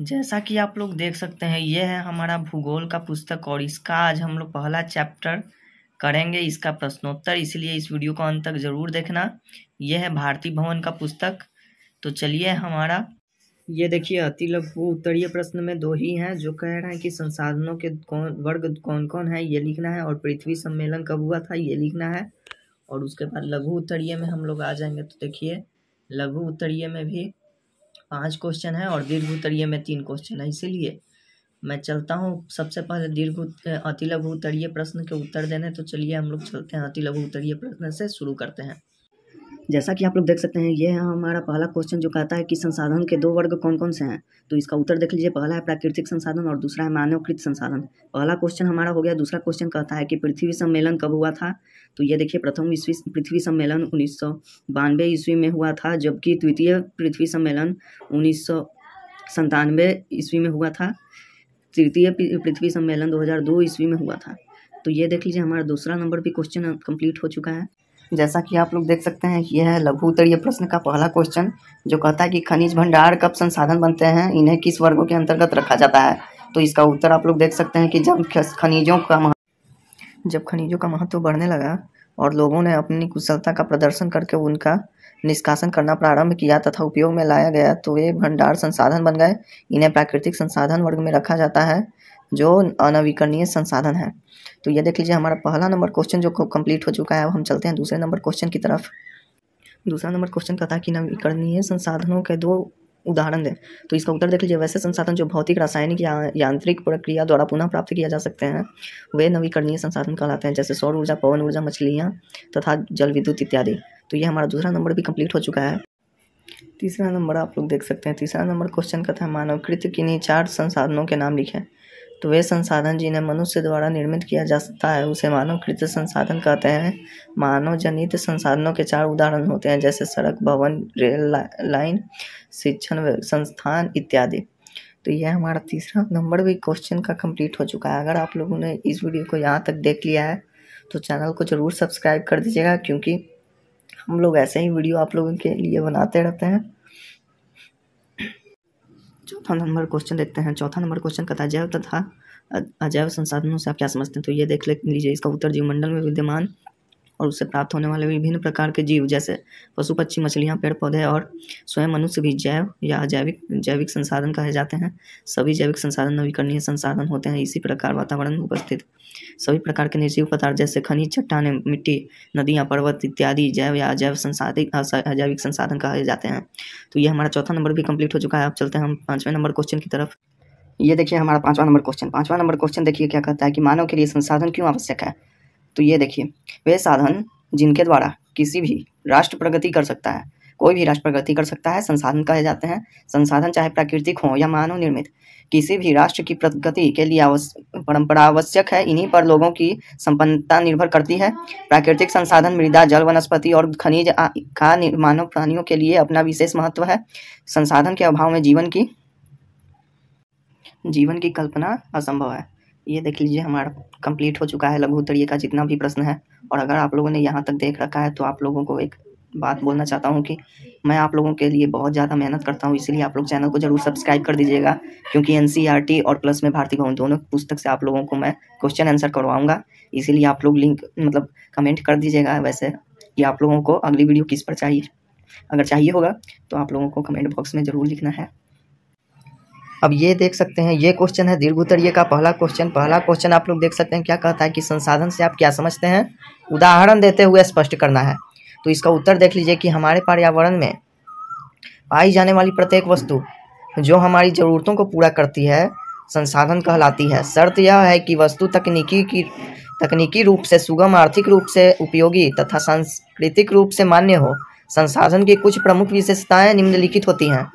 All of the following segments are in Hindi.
जैसा कि आप लोग देख सकते हैं ये है हमारा भूगोल का पुस्तक और इसका आज हम लोग पहला चैप्टर करेंगे इसका प्रश्नोत्तर इसलिए इस वीडियो को अंत तक जरूर देखना यह है भारती भवन का पुस्तक तो चलिए हमारा ये देखिए अति लघु उत्तरीय प्रश्न में दो ही हैं जो कह रहे हैं कि संसाधनों के कौन वर्ग कौन कौन है ये लिखना है और पृथ्वी सम्मेलन कब हुआ था ये लिखना है और उसके बाद लघु उत्तरीय में हम लोग आ जाएंगे तो देखिए लघु उत्तरीय में भी पांच क्वेश्चन है और दीर्घ उत्तरीय में तीन क्वेश्चन है इसीलिए मैं चलता हूँ सबसे पहले दीर्घ अति लघु उत्तरीय प्रश्न के उत्तर देने तो चलिए हम लोग चलते हैं अति लघु उत्तरीय प्रश्न से शुरू करते हैं जैसा कि आप लोग देख सकते हैं ये है हमारा पहला क्वेश्चन जो कहता है कि संसाधन के दो वर्ग कौन कौन से हैं तो इसका उत्तर देख लीजिए पहला है प्राकृतिक संसाधन और दूसरा है मानवकृत संसाधन पहला क्वेश्चन हमारा हो गया दूसरा क्वेश्चन कहता है कि पृथ्वी सम्मेलन कब हुआ था तो ये देखिए प्रथम ईस्वी पृथ्वी सम्मेलन उन्नीस सौ बानवे ईस्वी में हुआ था जबकि द्वितीय पृथ्वी सम्मेलन उन्नीस सौ संतानवे ईस्वी में हुआ था तृतीय पृथ्वी सम्मेलन दो ईस्वी में हुआ था तो ये देख लीजिए हमारा दूसरा नंबर भी क्वेश्चन कंप्लीट हो चुका है जैसा कि आप लोग देख सकते हैं यह है लघु उत्तरीय प्रश्न का पहला क्वेश्चन जो कहता है कि खनिज भंडार कब संसाधन बनते हैं इन्हें किस वर्गों के अंतर्गत रखा जाता है तो इसका उत्तर आप लोग देख सकते हैं कि जब खनिजों का जब खनिजों का महत्व बढ़ने लगा और लोगों ने अपनी कुशलता का प्रदर्शन करके उनका निष्कासन करना प्रारंभ किया तथा उपयोग में लाया गया तो वे भंडार संसाधन बन गए इन्हें प्राकृतिक संसाधन वर्ग में रखा जाता है जो अनवीकरणीय संसाधन है तो ये देख लीजिए हमारा पहला नंबर क्वेश्चन जो कंप्लीट हो चुका है अब हम चलते हैं दूसरे नंबर क्वेश्चन की तरफ दूसरा नंबर क्वेश्चन का था कि नवीकरणीय संसाधनों के दो उदाहरण दें तो इसका उत्तर देख लीजिए वैसे संसाधन जो भौतिक रासायनिक या यांत्रिक प्रक्रिया द्वारा पुनः प्राप्त किया जा सकते हैं वे नवीकरणीय संसाधन कहलाते हैं जैसे सौर ऊर्जा पवन ऊर्जा मछलियाँ तथा जल विद्युत इत्यादि तो ये हमारा दूसरा नंबर भी कंप्लीट हो चुका है तीसरा नंबर आप लोग देख सकते हैं तीसरा नंबर क्वेश्चन का था मानवकृत किन्हीं चार संसाधनों के नाम लिखें तो वे संसाधन जिन्हें मनुष्य द्वारा निर्मित किया जा सकता है उसे मानव कृत संसाधन कहते हैं मानव जनित संसाधनों के चार उदाहरण होते हैं जैसे सड़क भवन रेल लाइन शिक्षण संस्थान इत्यादि तो यह हमारा तीसरा नंबर भी क्वेश्चन का कंप्लीट हो चुका है अगर आप लोगों ने इस वीडियो को यहाँ तक देख लिया है तो चैनल को ज़रूर सब्सक्राइब कर दीजिएगा क्योंकि हम लोग ऐसे ही वीडियो आप लोगों के लिए बनाते रहते हैं चौथा नंबर क्वेश्चन देखते हैं चौथा नंबर क्वेश्चन का था जैव तथा अजैव संसाधनों से आप क्या समझते हैं तो ये देख लीजिए इसका उत्तर जीवमंडल में विद्यमान और उससे प्राप्त होने वाले विभिन्न प्रकार के जीव जैसे पशु पक्षी मछलियाँ पेड़ पौधे और स्वयं मनुष्य भी जैव या जैविक जैविक संसाधन कहे जाते हैं सभी जैविक संसाधन नवीकरणीय संसाधन होते हैं इसी प्रकार वातावरण उपस्थित सभी प्रकार के निर्जीव पदार्थ जैसे खनिज चट्टाने मिट्टी नदियाँ पर्वत इत्यादि जैव या अजैव संसाधिक अजैविक संसाधन कहे जाते हैं तो ये हमारा चौथा नंबर भी कंप्लीट हो चुका है अब चलते हैं हम पाँचवें नंबर क्वेश्चन की तरफ ये देखिए हमारा पांचवा नंबर क्वेश्चन पांचवा नंबर क्वेश्चन देखिए क्या कहता है कि मानव के लिए संसाधन क्यों आवश्यक है तो ये देखिए वे साधन जिनके द्वारा किसी भी राष्ट्र प्रगति कर सकता है कोई भी राष्ट्र प्रगति कर सकता है संसाधन कहे जाते हैं संसाधन चाहे प्राकृतिक हो या मानव निर्मित किसी भी राष्ट्र की प्रगति के लिए परंपरा आवश्यक है इन्हीं पर लोगों की संपन्नता निर्भर करती है प्राकृतिक संसाधन मृदा जल वनस्पति और खनिज का मानव प्राणियों के लिए अपना विशेष महत्व है संसाधन के अभाव में जीवन की जीवन की कल्पना असंभव है ये देख लीजिए हमारा कंप्लीट हो चुका है लघु उत्तरीय का जितना भी प्रश्न है और अगर आप लोगों ने यहाँ तक देख रखा है तो आप लोगों को एक बात बोलना चाहता हूँ कि मैं आप लोगों के लिए बहुत ज़्यादा मेहनत करता हूँ इसलिए आप लोग चैनल को जरूर सब्सक्राइब कर दीजिएगा क्योंकि एन e और प्लस में भारती भवन दोनों पुस्तक से आप लोगों को मैं क्वेश्चन आंसर करवाऊँगा इसीलिए आप लोग लिंक मतलब कमेंट कर दीजिएगा वैसे कि आप लोगों को अगली वीडियो किस पर चाहिए अगर चाहिए होगा तो आप लोगों को कमेंट बॉक्स में ज़रूर लिखना है अब ये देख सकते हैं ये क्वेश्चन है दीर्घ उत्तरीय का पहला क्वेश्चन पहला क्वेश्चन आप लोग देख सकते हैं क्या कहता है कि संसाधन से आप क्या समझते हैं उदाहरण देते हुए स्पष्ट करना है तो इसका उत्तर देख लीजिए कि हमारे पर्यावरण में पाई जाने वाली प्रत्येक वस्तु जो हमारी ज़रूरतों को पूरा करती है संसाधन कहलाती है शर्त यह है कि वस्तु तकनीकी की तकनीकी रूप से सुगम आर्थिक रूप से उपयोगी तथा सांस्कृतिक रूप से मान्य हो संसाधन की कुछ प्रमुख विशेषताएं निम्नलिखित होती हैं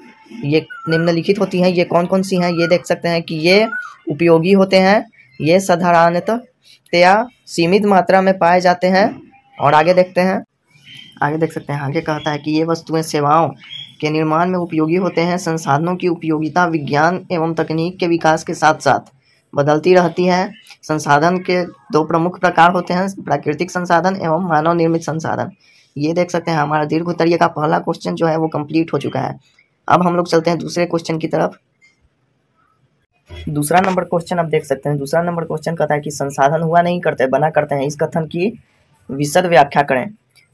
ये निम्नलिखित होती हैं ये कौन कौन सी हैं ये देख सकते हैं कि ये उपयोगी होते हैं ये साधारणतया सीमित मात्रा में पाए जाते हैं और आगे देखते हैं आगे देख सकते हैं आगे कहता है कि ये वस्तुएं सेवाओं के निर्माण में उपयोगी होते हैं संसाधनों की उपयोगिता विज्ञान एवं तकनीक के विकास के साथ साथ बदलती रहती है संसाधन के दो प्रमुख प्रकार होते हैं प्राकृतिक संसाधन एवं मानव निर्मित संसाधन ये देख सकते हैं हमारा दीर्घ उत्तरीय का पहला क्वेश्चन जो है वो कंप्लीट हो चुका है अब हम लोग चलते हैं दूसरे क्वेश्चन की तरफ दूसरा नंबर क्वेश्चन आप देख सकते हैं दूसरा नंबर क्वेश्चन कहता है कि संसाधन हुआ नहीं करते बना करते हैं इस कथन की विशद व्याख्या करें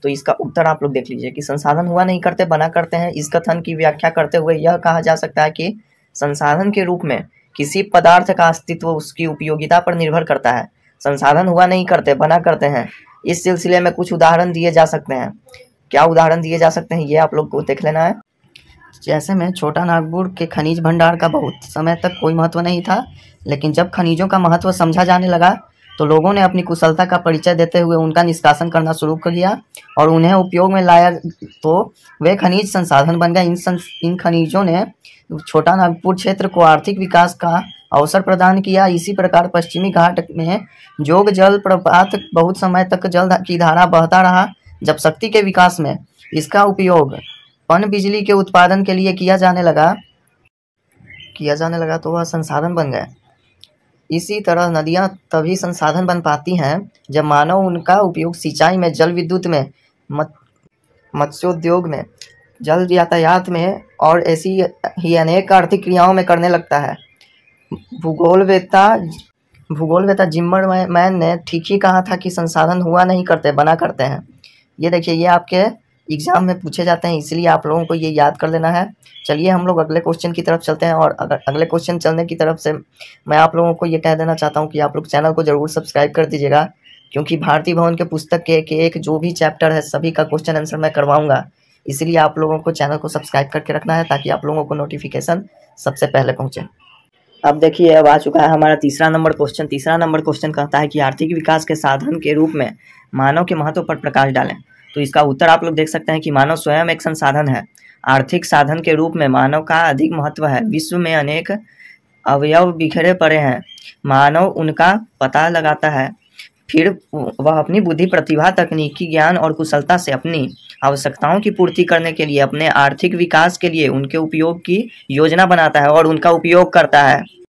तो इसका उत्तर आप लोग देख लीजिए कि संसाधन हुआ नहीं करते बना करते हैं इस कथन की व्याख्या करते हुए यह कहा जा सकता है कि संसाधन के रूप में किसी पदार्थ का अस्तित्व उसकी उपयोगिता पर निर्भर करता है संसाधन हुआ नहीं करते बना करते हैं इस सिलसिले में कुछ उदाहरण दिए जा सकते हैं क्या उदाहरण दिए जा सकते हैं ये आप लोग को देख लेना है जैसे में छोटा नागपुर के खनिज भंडार का बहुत समय तक कोई महत्व नहीं था लेकिन जब खनिजों का महत्व समझा जाने लगा तो लोगों ने अपनी कुशलता का परिचय देते हुए उनका निष्कासन करना शुरू कर दिया और उन्हें उपयोग में लाया तो वे खनिज संसाधन बन गए इन सं, इन खनिजों ने छोटा नागपुर क्षेत्र को आर्थिक विकास का अवसर प्रदान किया इसी प्रकार पश्चिमी घाट में जोग जल प्रपात बहुत समय तक जल की धारा बहता रहा जब शक्ति के विकास में इसका उपयोग पन बिजली के उत्पादन के लिए किया जाने लगा किया जाने लगा तो वह संसाधन बन गए इसी तरह नदियाँ तभी संसाधन बन पाती हैं जब मानव उनका उपयोग सिंचाई में जल विद्युत में मत्स्योद्योग में जल यातायात में और ऐसी ही अनेक आर्थिक क्रियाओं में करने लगता है भूगोलवेता भूगोलवेता जिम्मर मैन ने ठीक ही कहा था कि संसाधन हुआ नहीं करते बना करते हैं ये देखिए ये आपके एग्ज़ाम में पूछे जाते हैं इसलिए आप लोगों को ये याद कर लेना है चलिए हम लोग अगले क्वेश्चन की तरफ चलते हैं और अगर अगले क्वेश्चन चलने की तरफ से मैं आप लोगों को ये कह देना चाहता हूँ कि आप लोग चैनल को ज़रूर सब्सक्राइब कर दीजिएगा क्योंकि भारतीय भवन के पुस्तक के एक एक जो भी चैप्टर है सभी का क्वेश्चन आंसर मैं करवाऊँगा इसलिए आप लोगों को चैनल को सब्सक्राइब करके रखना है ताकि आप लोगों को नोटिफिकेशन सबसे पहले पहुँचे अब देखिए अब आ चुका है हमारा तीसरा नंबर क्वेश्चन तीसरा नंबर क्वेश्चन कहता है कि आर्थिक विकास के साधन के रूप में मानव के महत्व पर प्रकाश डालें तो इसका उत्तर आप लोग देख सकते हैं कि मानव स्वयं एक संसाधन है आर्थिक साधन के रूप में मानव का अधिक महत्व है विश्व में अनेक अवयव बिखरे पड़े हैं मानव उनका पता लगाता है फिर वह अपनी बुद्धि प्रतिभा तकनीकी ज्ञान और कुशलता से अपनी आवश्यकताओं की पूर्ति करने के लिए अपने आर्थिक विकास के लिए उनके उपयोग की योजना बनाता है और उनका उपयोग करता है